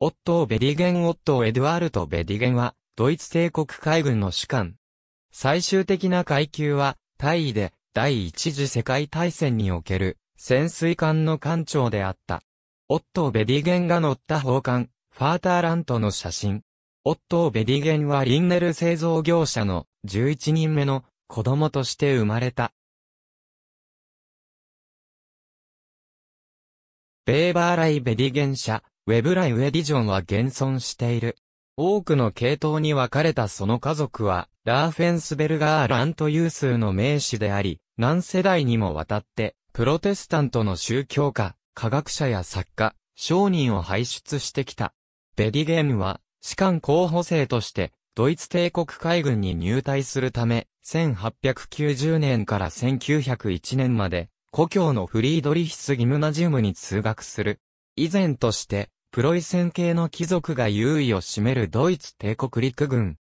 オットー・ベディゲン・オットー・エドワルト・ベディゲンは、ドイツ帝国海軍の主官。最終的な階級は、大尉で、第一次世界大戦における、潜水艦の艦長であった。オットー・ベディゲンが乗った砲艦、ファーターラントの写真。オットー・ベディゲンはリンネル製造業者の11人目の子供として生まれた。ベーバーライ・ベディゲン社、ウェブライウェディジョンは現存している。多くの系統に分かれたその家族は、ラーフェンスベルガーランという数の名士であり、何世代にもわたって、プロテスタントの宗教家、科学者や作家、商人を輩出してきた。ベディゲームは、士官候補生として、ドイツ帝国海軍に入隊するため、1890年から1901年まで、故郷のフリードリヒスギムナジウムに通学する。以前として、プロイセン系の貴族が優位を占めるドイツ帝国陸軍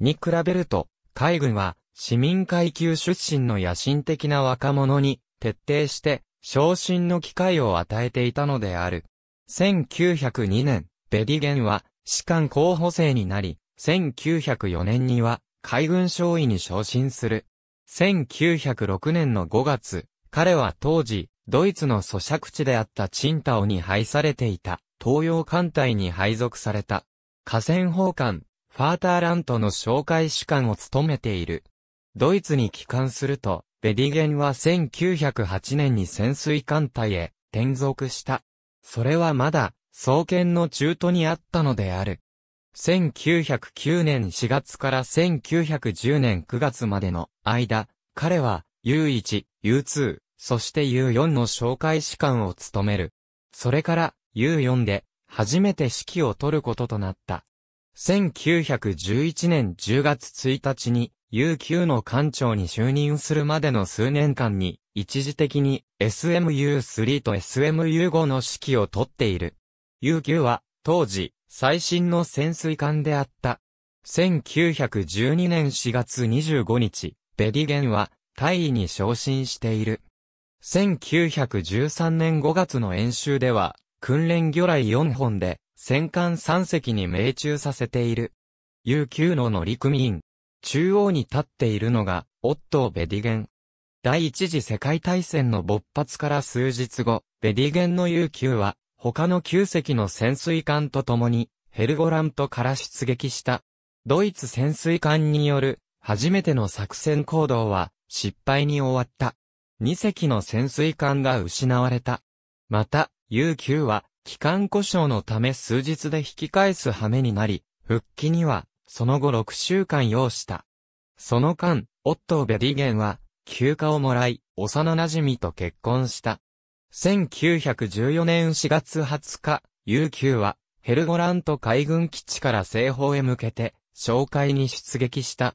に比べると、海軍は市民階級出身の野心的な若者に徹底して昇進の機会を与えていたのである。1902年、ベリゲンは士官候補生になり、1904年には海軍少尉に昇進する。1906年の5月、彼は当時、ドイツの咀嚼地であったチンタオに配されていた、東洋艦隊に配属された、河川砲艦、ファーターラントの紹介主艦を務めている。ドイツに帰還すると、ベディゲンは1908年に潜水艦隊へ転属した。それはまだ、創建の中途にあったのである。1909年4月から1910年9月までの間、彼は U1、U2、そして U4 の紹介士官を務める。それから U4 で初めて指揮を取ることとなった。1911年10月1日に U9 の艦長に就任するまでの数年間に一時的に SMU3 と SMU5 の指揮を取っている。U9 は当時最新の潜水艦であった。1912年4月25日、ベリゲンは大尉に昇進している。1913年5月の演習では、訓練魚雷4本で、戦艦3隻に命中させている。U9 の乗組員。中央に立っているのが、オットー・ベディゲン。第一次世界大戦の勃発から数日後、ベディゲンの U9 は、他の9隻の潜水艦と共に、ヘルゴラントから出撃した。ドイツ潜水艦による、初めての作戦行動は、失敗に終わった。2隻の潜水艦が失われた。また、U9 は、機関故障のため数日で引き返す羽目になり、復帰には、その後6週間要した。その間、オットー・ベディゲンは、休暇をもらい、幼馴染と結婚した。1914年4月20日、U9 は、ヘルゴラント海軍基地から西方へ向けて、哨戒に出撃した。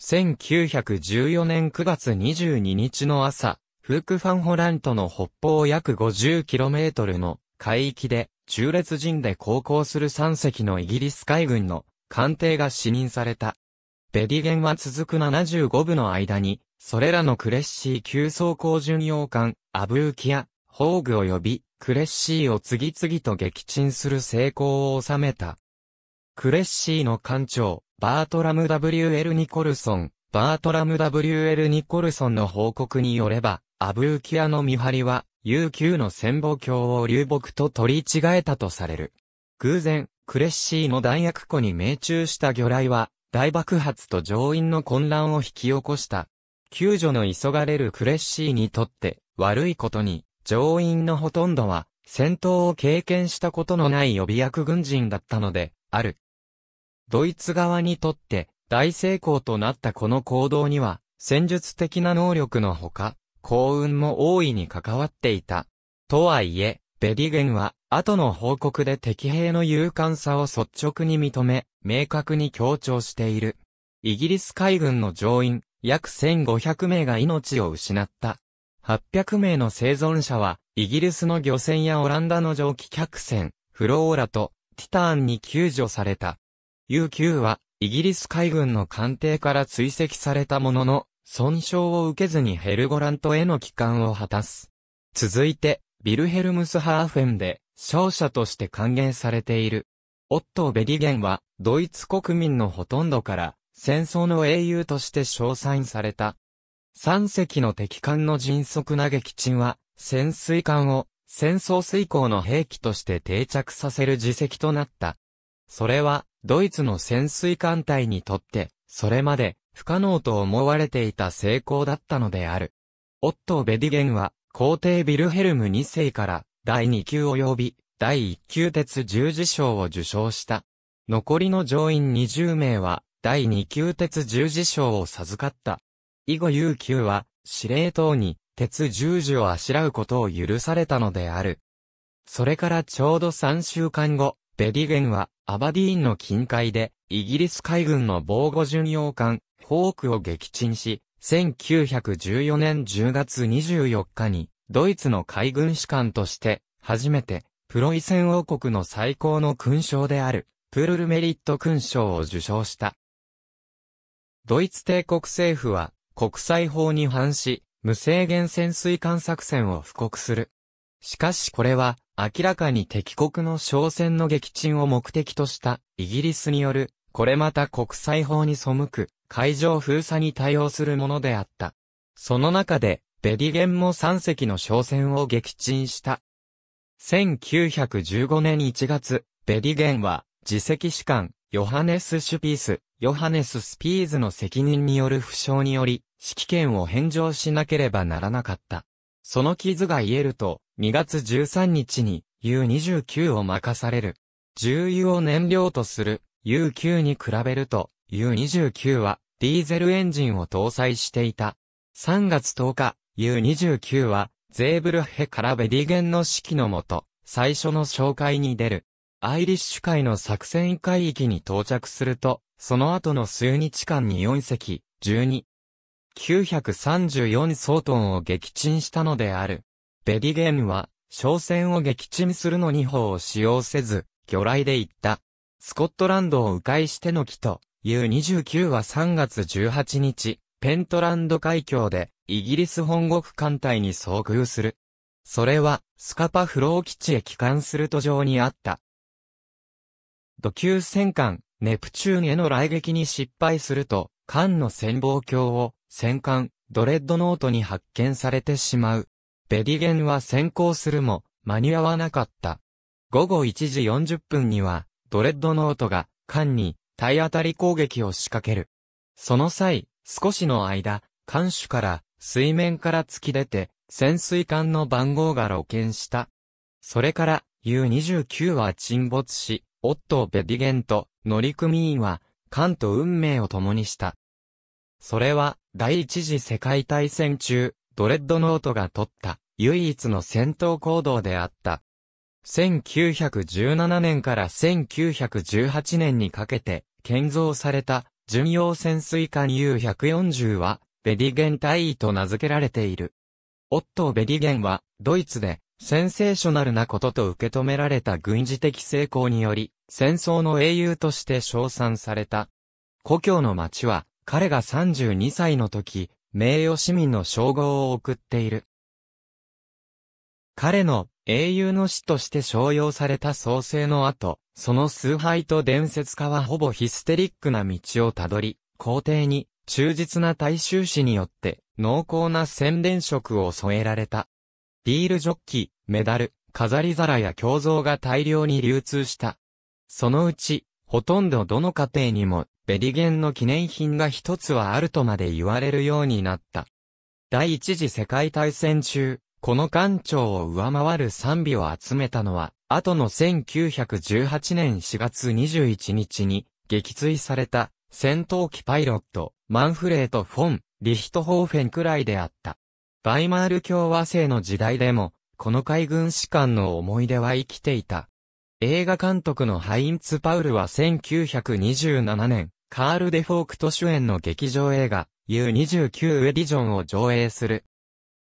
1914年9月22日の朝、フークファンホラントの北方約 50km の海域で、中列陣で航行する3隻のイギリス海軍の艦艇が死任された。ベリゲンは続く75部の間に、それらのクレッシー急走行巡洋艦、アブーキア、ホーグ及び、クレッシーを次々と撃沈する成功を収めた。クレッシーの艦長、バートラム・ W.L. ニコルソン、バートラム・ W.L. ニコルソンの報告によれば、アブーキアの見張りは、UQ の戦母橋を流木と取り違えたとされる。偶然、クレッシーの弾薬庫に命中した魚雷は、大爆発と乗員の混乱を引き起こした。救助の急がれるクレッシーにとって、悪いことに、乗員のほとんどは、戦闘を経験したことのない予備役軍人だったので、ある。ドイツ側にとって大成功となったこの行動には、戦術的な能力のほか、幸運も大いに関わっていた。とはいえ、ベリゲンは、後の報告で敵兵の勇敢さを率直に認め、明確に強調している。イギリス海軍の乗員、約1500名が命を失った。800名の生存者は、イギリスの漁船やオランダの蒸気客船、フローラと、ティターンに救助された。UQ は、イギリス海軍の艦艇から追跡されたものの、損傷を受けずにヘルゴラントへの帰還を果たす。続いて、ビルヘルムスハーフェンで、勝者として歓迎されている。オットー・ベリゲンは、ドイツ国民のほとんどから、戦争の英雄として称賛された。三隻の敵艦の迅速な撃沈は、潜水艦を戦争遂行の兵器として定着させる自責となった。それは、ドイツの潜水艦隊にとって、それまで不可能と思われていた成功だったのである。オットー・ベディゲンは、皇帝ビルヘルム2世から第2級及び第1級鉄十字章を受章した。残りの乗員20名は第2級鉄十字章を授かった。以後悠久は司令塔に鉄十字をあしらうことを許されたのである。それからちょうど3週間後、ベリゲンは、アバディーンの近海で、イギリス海軍の防護巡洋艦、ホークを撃沈し、1914年10月24日に、ドイツの海軍士官として、初めて、プロイセン王国の最高の勲章である、プルルメリット勲章を受章した。ドイツ帝国政府は、国際法に反し、無制限潜水艦作戦を布告する。しかしこれは、明らかに敵国の商船の撃沈を目的としたイギリスによる、これまた国際法に背く海上封鎖に対応するものであった。その中で、ベリゲンも3隻の商船を撃沈した。1915年1月、ベリゲンは、自責士官、ヨハネス・シュピース、ヨハネス・スピーズの責任による負傷により、指揮権を返上しなければならなかった。その傷が癒えると、2月13日に U29 を任される。重油を燃料とする U9 に比べると U29 はディーゼルエンジンを搭載していた。3月10日 U29 はゼーブルヘからベディゲンの指揮のもと最初の紹介に出る。アイリッシュ海の作戦海域に到着すると、その後の数日間に4隻、12、934総トンを撃沈したのである。ベリゲームは、商船を撃沈するのに砲を使用せず、魚雷で行った。スコットランドを迂回しての木と、U29 は3月18日、ペントランド海峡で、イギリス本国艦隊に遭遇する。それは、スカパフロー基地へ帰還する途上にあった。土球戦艦、ネプチューンへの来撃に失敗すると、艦の潜望鏡を戦艦、ドレッドノートに発見されてしまう。ベディゲンは先行するも、間に合わなかった。午後1時40分には、ドレッドノートが、艦に、体当たり攻撃を仕掛ける。その際、少しの間、艦首から、水面から突き出て、潜水艦の番号が露見した。それから、U29 は沈没し、オットー・ベディゲンと乗組員は、艦と運命を共にした。それは、第一次世界大戦中、ドレッドノートが取った唯一の戦闘行動であった。1917年から1918年にかけて建造された巡洋潜水艦 U140 はベディゲン大尉と名付けられている。オットー・ベディゲンはドイツでセンセーショナルなことと受け止められた軍事的成功により戦争の英雄として称賛された。故郷の町は彼が32歳の時、名誉市民の称号を送っている。彼の英雄の死として称揚された創世の後、その崇拝と伝説化はほぼヒステリックな道をたどり、皇帝に忠実な大衆史によって濃厚な宣伝色を添えられた。ビールジョッキ、メダル、飾り皿や胸像が大量に流通した。そのうち、ほとんどどの家庭にもベリゲンの記念品が一つはあるとまで言われるようになった。第一次世界大戦中、この艦長を上回る賛美を集めたのは、後の1918年4月21日に撃墜された戦闘機パイロット、マンフレート・フォン、リヒトホーフェンくらいであった。バイマール共和制の時代でも、この海軍士官の思い出は生きていた。映画監督のハインツ・パウルは1927年、カール・デ・フォークト主演の劇場映画、U29 ェディジョンを上映する。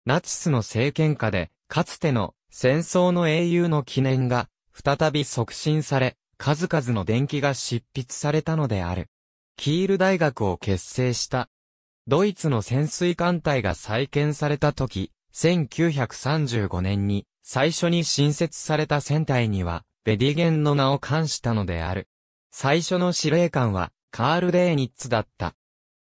ナチスの政権下で、かつての戦争の英雄の記念が、再び促進され、数々の伝記が執筆されたのである。キール大学を結成した。ドイツの潜水艦隊が再建された時、1935年に最初に新設された船体には、ベディゲンの名を冠したのである。最初の司令官は、カール・デーニッツだった。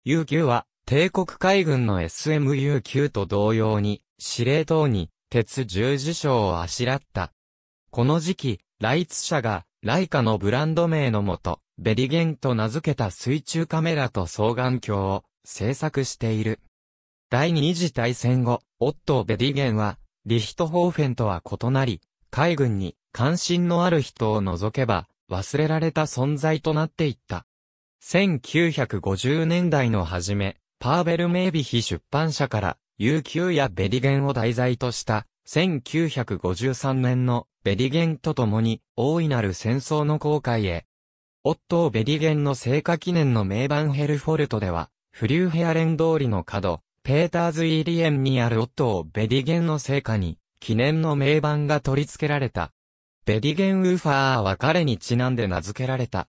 UQ は、帝国海軍の SMUQ と同様に、司令塔に、鉄十字章をあしらった。この時期、ライツ社が、ライカのブランド名のもと、ベリゲンと名付けた水中カメラと双眼鏡を製作している。第二次大戦後、オットー・ベリゲンは、リヒトホーフェンとは異なり、海軍に関心のある人を除けば、忘れられた存在となっていった。1950年代の初め、パーベル・メイビヒ出版社から、悠久やベリゲンを題材とした、1953年のベリゲンと共に、大いなる戦争の後悔へ。オットー・ベリゲンの聖火記念の名盤ヘルフォルトでは、フリューヘアレン通りの角、ペーターズ・イーリエンにあるオットー・ベリゲンの聖火に、記念の名盤が取り付けられた。ベリゲン・ウーファーは彼にちなんで名付けられた。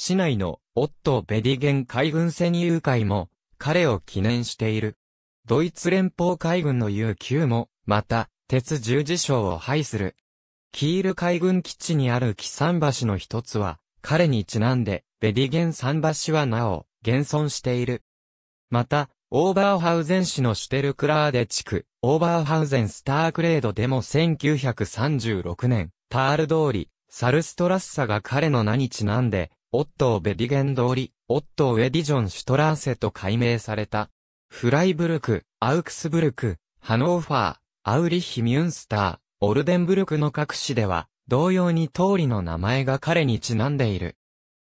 市内のオットー・ベディゲン海軍戦友会も彼を記念している。ドイツ連邦海軍の U9 も、また、鉄十字章を配する。キール海軍基地にある木桟橋の一つは、彼にちなんで、ベディゲン桟橋はなお、現存している。また、オーバーハウゼン市のシュテルクラーデ地区、オーバーハウゼンスタークレードでも1936年、タール通り、サルストラッサが彼の名にちなんで、オットー・ベディゲン通り、オットー・ウェディジョン・シュトラーセと改名された。フライブルク、アウクスブルク、ハノーファー、アウリヒ・ミュンスター、オルデンブルクの各市では、同様に通りの名前が彼にちなんでいる。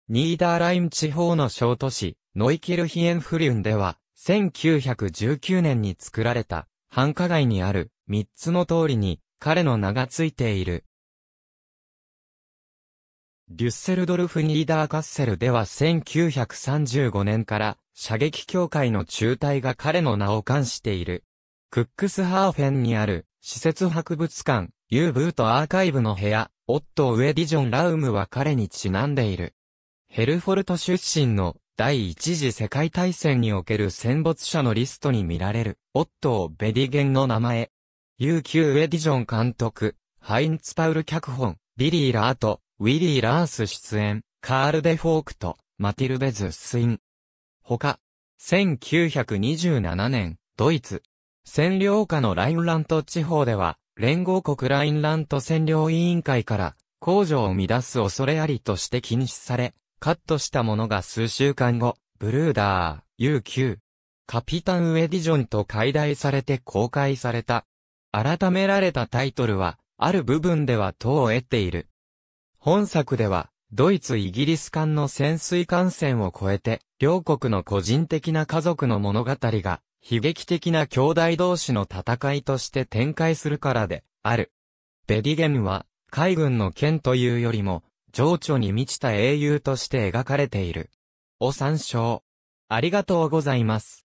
ニーダーライム地方の小都市、ノイキルヒエンフリュンでは、1919年に作られた、繁華街にある、3つの通りに、彼の名がついている。デュッセルドルフ・ニーダーカッセルでは1935年から射撃協会の中隊が彼の名を冠している。クックスハーフェンにある施設博物館、ユーブートアーカイブの部屋、オットー・ウェディジョン・ラウムは彼にちなんでいる。ヘルフォルト出身の第一次世界大戦における戦没者のリストに見られる、オットー・ベディゲンの名前。UQ ウェディジョン監督、ハインツパウル脚本、ビリー・ラート、ウィリー・ラース出演、カール・デ・フォークと、マティルベ・ズスイン。他、1927年、ドイツ。占領下のラインラント地方では、連合国ラインラント占領委員会から、工場を乱す恐れありとして禁止され、カットしたものが数週間後、ブルーダー、UQ、カピタン・ウェディジョンと解体されて公開された。改められたタイトルは、ある部分では等を得ている。本作では、ドイツ・イギリス間の潜水艦船を越えて、両国の個人的な家族の物語が、悲劇的な兄弟同士の戦いとして展開するからで、ある。ベリゲムは、海軍の剣というよりも、情緒に満ちた英雄として描かれている。お参照。ありがとうございます。